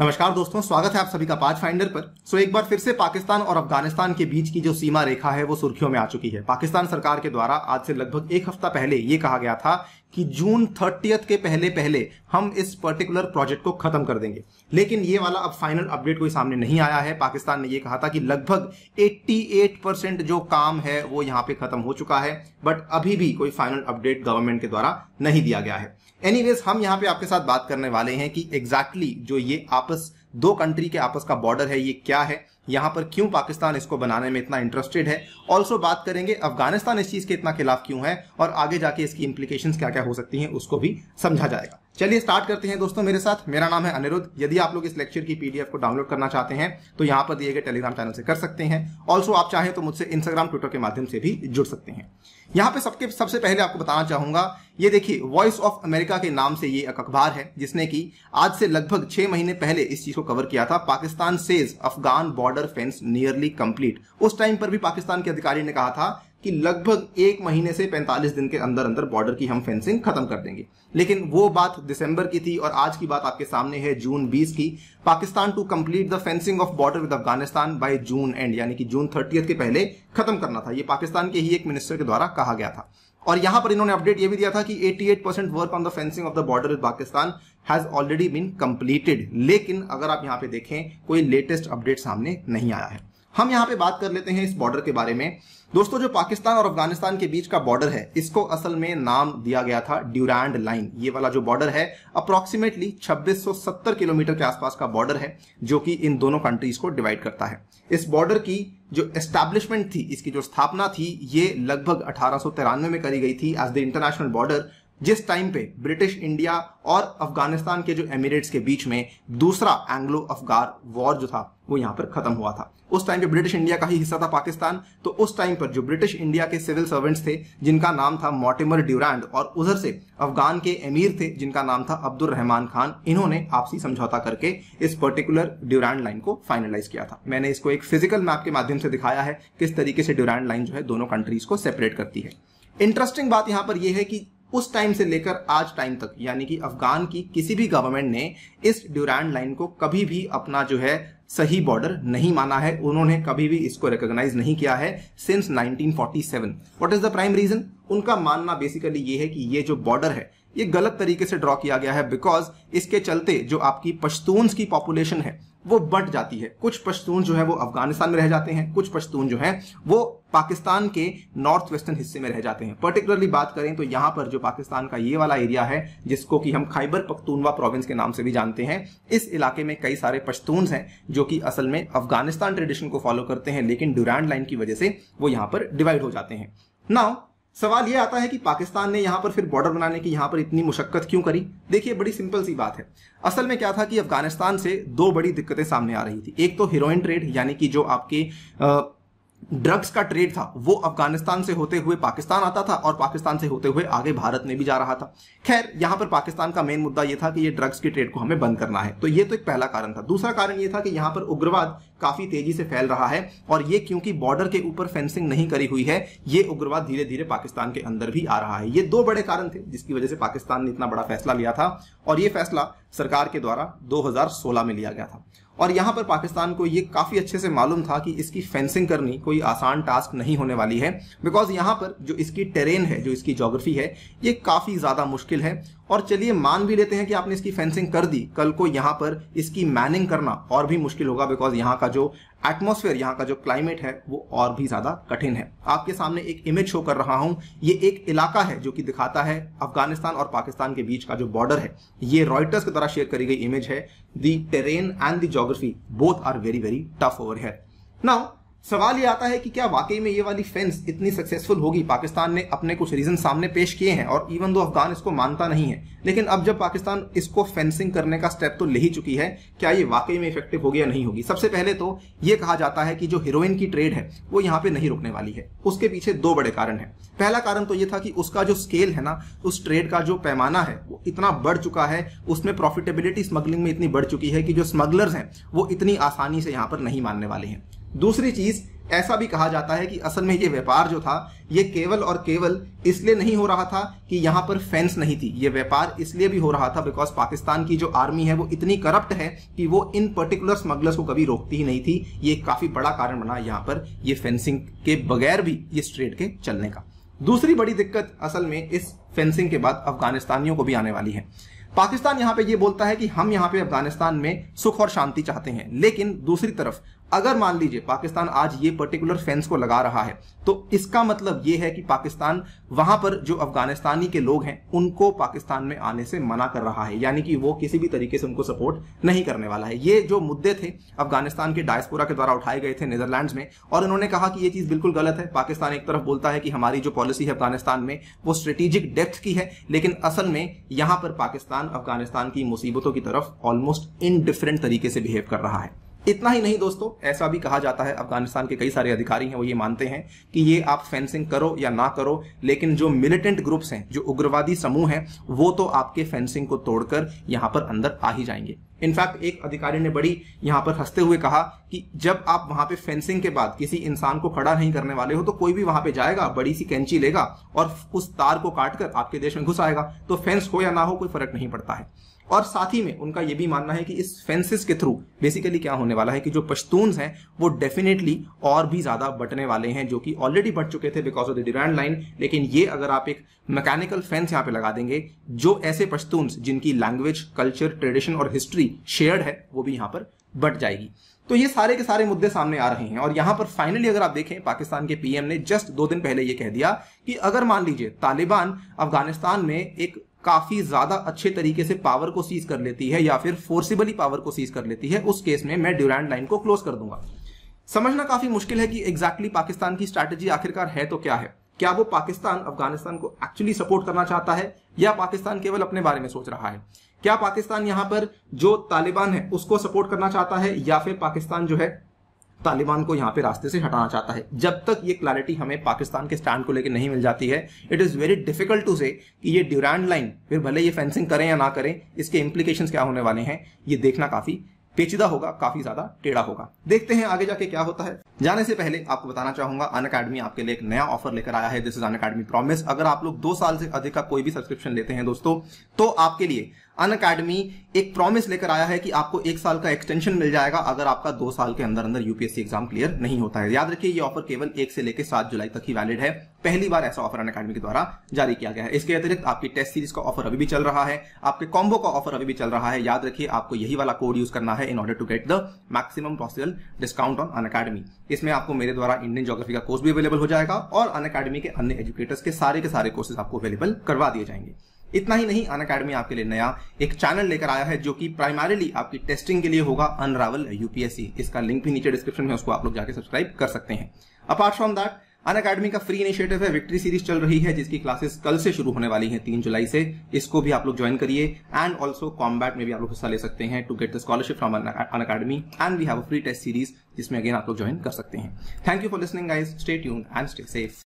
नमस्कार दोस्तों स्वागत है आप सभी का पांच फाइंडर पर सो एक बार फिर से पाकिस्तान और अफगानिस्तान के बीच की जो सीमा रेखा है वो सुर्खियों में आ चुकी है पाकिस्तान सरकार के द्वारा आज से लगभग एक हफ्ता पहले ये कहा गया था कि जून थर्टियथ के पहले पहले हम इस पर्टिकुलर प्रोजेक्ट को खत्म कर देंगे लेकिन ये वाला अब फाइनल अपडेट कोई सामने नहीं आया है पाकिस्तान ने ये कहा था कि लगभग 88 परसेंट जो काम है वो यहाँ पे खत्म हो चुका है बट अभी भी कोई फाइनल अपडेट गवर्नमेंट के द्वारा नहीं दिया गया है एनीवेज हम यहाँ पे आपके साथ बात करने वाले हैं कि एग्जैक्टली exactly जो ये आपस दो कंट्री के आपस का बॉर्डर है ये क्या है यहाँ पर क्यों पाकिस्तान इसको बनाने में इतना इंटरेस्टेड है ऑल्सो बात करेंगे अफगानिस्तान इस चीज के इतना खिलाफ क्यों है और आगे जाके इसकी इम्प्लीकेशन क्या क्या हो सकती है उसको भी समझा जाएगा चलिए स्टार्ट करते हैं दोस्तों मेरे साथ मेरा नाम है अनिरुद्ध यदि आप लोग इस लेक्चर की पीडीएफ को डाउनलोड करना चाहते हैं तो यहाँ पर दिए गए टेलीग्राम चैनल से कर सकते हैं ऑल्सो आप चाहें तो मुझसे इंस्टाग्राम ट्विटर के माध्यम से भी जुड़ सकते हैं यहाँ पे सबके सबसे पहले आपको बताना चाहूंगा ये देखिए वॉइस ऑफ अमेरिका के नाम से ये एक अखबार है जिसने की आज से लगभग छह महीने पहले इस चीज को कवर किया था Pakistan says Afghan border fence nearly complete उस टाइम पर भी पाकिस्तान के अधिकारी ने कहा था कि लगभग एक महीने से 45 दिन के अंदर अंदर बॉर्डर की हम फेंसिंग खत्म कर देंगे लेकिन वो बात दिसंबर की थी और आज की बात आपके सामने है जून 20 की Pakistan to complete the fencing of border with Afghanistan by June end यानी कि जून थर्टी के पहले खत्म करना था ये पाकिस्तान के ही एक मिनिस्टर के द्वारा कहा गया था और यहां पर इन्होंने अपडेट ये भी दिया था कि 88% work on the fencing of the border with Pakistan has already been completed लेकिन अगर आप यहां पे देखें कोई लेटेस्ट अपडेट सामने नहीं आया है हम यहाँ पे बात कर लेते हैं इस बॉर्डर के बारे में दोस्तों जो पाकिस्तान और अफगानिस्तान के बीच का बॉर्डर है इसको असल में नाम दिया गया था ड्यूरैंड लाइन ये वाला जो बॉर्डर है अप्रोक्सीमेटली 2670 किलोमीटर के आसपास का बॉर्डर है जो कि इन दोनों कंट्रीज को डिवाइड करता है इस बॉर्डर की जो एस्टैब्लिशमेंट थी इसकी जो स्थापना थी ये लगभग अठारह में करी गई थी एज द इंटरनेशनल बॉर्डर जिस टाइम पे ब्रिटिश इंडिया और अफगानिस्तान के जो एमिरेट्स के बीच में दूसरा एंग्लो अफगार वॉर जो था वो यहां पर खत्म हुआ था उस टाइम पे ब्रिटिश इंडिया का ही हिस्सा था पाकिस्तान तो उस टाइम पर जो ब्रिटिश इंडिया के सिविल सर्वेंट्स थे जिनका नाम था मोटिमर ड्यूरैंड और उधर से अफगान के अमीर थे जिनका नाम था अब्दुल रहमान खान इन्होंने आपसी समझौता करके इस पर्टिकुलर ड्यूरैंड लाइन को फाइनलाइज किया था मैंने इसको एक फिजिकल मैप के माध्यम से दिखाया है किस तरीके से ड्यूरैंड लाइन जो है दोनों कंट्रीज को सेपरेट करती है इंटरेस्टिंग बात यहां पर यह है कि उस टाइम से लेकर आज टाइम तक यानी कि अफगान की किसी भी गवर्नमेंट ने इस ड्यूरान लाइन को कभी भी अपना जो है सही बॉर्डर नहीं माना है उन्होंने कभी भी इसको रिकॉग्नाइज नहीं किया है since 1947 what is the prime reason उनका मानना बेसिकली ये है कि ये जो बॉर्डर है ये गलत तरीके से ड्रॉ किया गया है बिकॉज इसके चलते जो आपकी पश्तून की पॉपुलेशन है वो बट जाती है कुछ पश्तून जो है वो अफगानिस्तान में रह जाते हैं कुछ पश्तून जो है वो पाकिस्तान के नॉर्थ वेस्टर्न हिस्से में रह जाते हैं पर्टिकुलरली बात करें तो यहाँ पर जो पाकिस्तान का ये वाला एरिया है जिसको कि हम खाइबर पख्तूनवा प्रोविंस के नाम से भी जानते हैं इस इलाके में कई सारे पश्तून हैं जो कि असल में अफगानिस्तान ट्रेडिशन को फॉलो करते हैं लेकिन ड्यूरान लाइन की वजह से वो यहाँ पर डिवाइड हो जाते हैं नाउ सवाल यह आता है कि पाकिस्तान ने यहाँ पर फिर बॉर्डर बनाने की यहां पर इतनी मुशक्कत क्यों करी देखिए बड़ी सिंपल सी बात है असल में क्या था कि अफगानिस्तान से दो बड़ी दिक्कतें सामने आ रही थी एक तो हीरोइन ट्रेड यानी कि जो आपके आ, ड्रग्स का ट्रेड था वो अफगानिस्तान से होते हुए पाकिस्तान आता था और पाकिस्तान से होते हुए आगे भारत में भी जा रहा था खैर यहां पर पाकिस्तान का मेन मुद्दा ये था कि ये ड्रग्स की ट्रेड को हमें बंद करना है तो ये तो एक पहला कारण था दूसरा कारण ये था कि यहां पर उग्रवाद काफी तेजी से फैल रहा है और ये क्योंकि बॉर्डर के ऊपर फेंसिंग नहीं करी हुई है ये उग्रवाद धीरे धीरे पाकिस्तान के अंदर भी आ रहा है ये दो बड़े कारण थे जिसकी वजह से पाकिस्तान ने इतना बड़ा फैसला लिया था और ये फैसला सरकार के द्वारा दो में लिया गया था और यहाँ पर पाकिस्तान को ये काफ़ी अच्छे से मालूम था कि इसकी फेंसिंग करनी कोई आसान टास्क नहीं होने वाली है बिकॉज यहाँ पर जो इसकी टेरेन है जो इसकी जोग्राफी है ये काफ़ी ज़्यादा मुश्किल है और चलिए मान भी लेते हैं कि आपने इसकी फेंसिंग कर दी कल को यहां पर इसकी मैनिंग करना और भी मुश्किल होगा बिकॉज यहाँ का जो एटमोस्फेयर यहाँ का जो क्लाइमेट है वो और भी ज्यादा कठिन है आपके सामने एक इमेज शो कर रहा हूं ये एक इलाका है जो कि दिखाता है अफगानिस्तान और पाकिस्तान के बीच का जो बॉर्डर है ये रॉयटर्स के द्वारा शेयर करी गई इमेज है the terrain and the geography both are very very tough over है नाउ सवाल ये आता है कि क्या वाकई में ये वाली फेंस इतनी सक्सेसफुल होगी पाकिस्तान ने अपने कुछ रीजन सामने पेश किए हैं और इवन दो अफगान इसको मानता नहीं है लेकिन अब जब पाकिस्तान इसको फेंसिंग करने का स्टेप तो ले ही चुकी है क्या ये वाकई में इफेक्टिव होगी या नहीं होगी सबसे पहले तो ये कहा जाता है कि जो हीरोइन की ट्रेड है वो यहाँ पे नहीं रुकने वाली है उसके पीछे दो बड़े कारण है पहला कारण तो ये था कि उसका जो स्केल है ना उस ट्रेड का जो पैमाना है वो इतना बढ़ चुका है उसमें प्रॉफिटेबिलिटी स्मगलिंग में इतनी बढ़ चुकी है कि जो स्मगलर्स हैं वो इतनी आसानी से यहाँ पर नहीं मानने वाले हैं दूसरी चीज़ ऐसा भी कहा जाता है कि असल में ये व्यापार जो था ये केवल और केवल इसलिए नहीं हो रहा था कि यहां पर फेंस नहीं थी ये व्यापार इसलिए भी हो रहा था बिकॉज पाकिस्तान की जो आर्मी है वो इतनी करप्ट है कि वो इन पर्टिकुलर स्मगलर्स को कभी रोकती ही नहीं थी ये काफी बड़ा कारण बना यहां पर ये फेंसिंग के बगैर भी ये स्ट्रेट के चलने का दूसरी बड़ी दिक्कत असल में इस फेंसिंग के बाद अफगानिस्तानियों को भी आने वाली है पाकिस्तान यहां पे ये बोलता है कि हम यहां पे अफगानिस्तान में सुख और शांति चाहते हैं लेकिन दूसरी तरफ अगर मान लीजिए पाकिस्तान आज ये पर्टिकुलर फेंस को लगा रहा है तो इसका मतलब ये है कि पाकिस्तान वहां पर जो अफगानिस्तानी के लोग हैं उनको पाकिस्तान में आने से मना कर रहा है यानी कि वो किसी भी तरीके से उनको सपोर्ट नहीं करने वाला है ये जो मुद्दे थे अफगानिस्तान के डायस्पोरा के द्वारा उठाए गए थे नीदरलैंड में और उन्होंने कहा कि ये चीज बिल्कुल गलत है पाकिस्तान एक तरफ बोलता है कि हमारी जो पॉलिसी है अफगानिस्तान में वो स्ट्रेटेजिक डेप्थ की है लेकिन असल में यहां पर पाकिस्तान अफगानिस्तान की मुसीबतों की तरफ ऑलमोस्ट इनडिफरेंट तरीके से बिहेव कर रहा है इतना ही नहीं दोस्तों ऐसा भी कहा जाता है अफगानिस्तान के कई सारे अधिकारी हैं वो ये मानते हैं कि ये आप फेंसिंग करो या ना करो लेकिन जो मिलिटेंट ग्रुप्स हैं जो उग्रवादी समूह हैं वो तो आपके फेंसिंग को तोड़कर यहाँ पर अंदर आ ही जाएंगे इनफैक्ट एक अधिकारी ने बड़ी यहां पर हंसते हुए कहा कि जब आप वहां पे फेंसिंग के बाद किसी इंसान को खड़ा नहीं करने वाले हो तो कोई भी वहां पे जाएगा बड़ी सी कैंची लेगा और उस तार को काटकर आपके देश में घुस आएगा तो फेंस हो या ना हो कोई फर्क नहीं पड़ता है और साथ ही में उनका यह भी मानना है कि इस फेंसिस के थ्रू बेसिकली क्या होने वाला है कि जो पश्तून हैं वो डेफिनेटली और भी ज़्यादा बटने वाले हैं जो कि ऑलरेडी बट चुके थे because of the demand line लेकिन ये अगर आप एक मैकेनिकल फेंस यहाँ पे लगा देंगे जो ऐसे पश्तून जिनकी लैंग्वेज कल्चर ट्रेडिशन और हिस्ट्री शेयर्ड है वो भी यहाँ पर बट जाएगी तो ये सारे के सारे मुद्दे सामने आ रहे हैं और यहां पर फाइनली अगर आप देखें पाकिस्तान के पीएम ने जस्ट दो दिन पहले ये कह दिया कि अगर मान लीजिए तालिबान अफगानिस्तान में एक काफी ज्यादा अच्छे तरीके से पावर को सीज कर लेती है या फिर फोर्सिबली पावर को सीज कर लेती है उस केस में मैं ड्यूरैंड लाइन को क्लोज कर दूंगा समझना काफी मुश्किल है कि एग्जैक्टली exactly पाकिस्तान की स्ट्रैटेजी आखिरकार है तो क्या है क्या वो पाकिस्तान अफगानिस्तान को एक्चुअली सपोर्ट करना चाहता है या पाकिस्तान केवल अपने बारे में सोच रहा है क्या पाकिस्तान यहां पर जो तालिबान है उसको सपोर्ट करना चाहता है या फिर पाकिस्तान जो है तालिबान को यहाँ पे रास्ते से हटाना चाहता है जब तक ये क्लैरिटी हमें पाकिस्तान के स्टैंड को लेकर नहीं मिल जाती है it is very difficult to say कि ये ड्यूरैंड लाइन फिर भले ये फेंसिंग करें या ना करें इसके इम्प्लीकेशन क्या होने वाले हैं ये देखना काफ़ी पेचीदा होगा काफी ज्यादा टेढ़ा होगा देखते हैं आगे जाके क्या होता है जाने से पहले आपको बताना चाहूंगा अन अकेडमी आपके लिए एक नया ऑफर लेकर आया है this is Unacademy promise अगर आप लोग दो साल से अधिक का कोई भी सब्सक्रिप्शन लेते हैं दोस्तों तो आपके लिए अन अकेडमी एक प्रॉमिस लेकर आया है कि आपको एक साल का एक्सटेंशन मिल जाएगा अगर आपका दो साल के अंदर अंदर यूपीएससी एग्जाम क्लियर नहीं होता है याद रखिए ये ऑफर केवल एक से लेकर सात जुलाई तक ही वैलिड है पहली बार ऐसा ऑफर अन अकेडमी के द्वारा जारी किया गया है इसके अतिरिक्त आपकी टेस्ट सीरीज का ऑफर अभी भी चल रहा है आपके कॉम्बो का ऑफर अभी भी चल रहा है याद रखिए आपको यही वाला कोड यूज करना है in order to get the maximum possible discount on Unacademy इसमें आपको मेरे द्वारा इंडियन जोग्राफी का कोर्स भी अवेलेबल हो जाएगा और अन अकेडमी के अन्य एजुकेटर्स के सारे के सारे कोर्सेज आपको अवेलेबल करवा दिए जाएंगे इतना ही नहीं अन अकेडमी आपके लिए नया एक चैनल लेकर आया है जो कि प्राइमरीली आपकी टेस्टिंग के लिए होगा अनरावल यूपीएससी इसका लिंक भी नीचे डिस्क्रिप्शन में उसको आप लोग जाकर सब्सक्राइब कर सकते हैं apart from that Unacademy का फ्री इनिशिएटिव है विक्ट्री सीरीज चल रही है जिसकी क्लासेस कल से शुरू होने वाली हैं तीन जुलाई से इसको भी आप लोग ज्वाइन करिए एंड ऑल्सो कॉम्बैट में भी आप लोग हिस्सा ले सकते हैं to get the scholarship from Unacademy and we have a free test series जिसमें अगेन आप लोग ज्वाइन कर सकते हैं thank you for listening guys stay tuned and stay safe